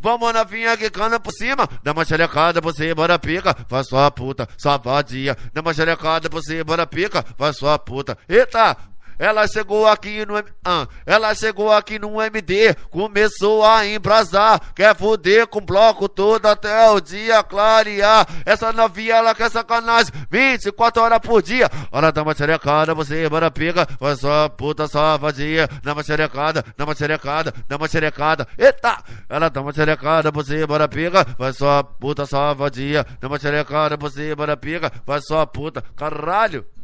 Vamos novinha quicando por cima, dá uma xerecada por você, bora pica, faz sua puta, safadinha. Dá uma xerecada por você, bora pica, faz sua puta. Eita, ela chegou aqui no ah, ela chegou aqui no MD, começou a embrasar, quer foder com bloco todo até o dia clarear. Essa novinha ela quer sacanagem, 24 horas por dia. Ela dá uma você bora pega, vai só puta safadinha, dá uma xerecada, dá uma xerecada, dá uma Eita! Ela dá uma você bora pega, vai só puta safadinha, dá uma xerecada, você bora pega, vai só puta. Caralho!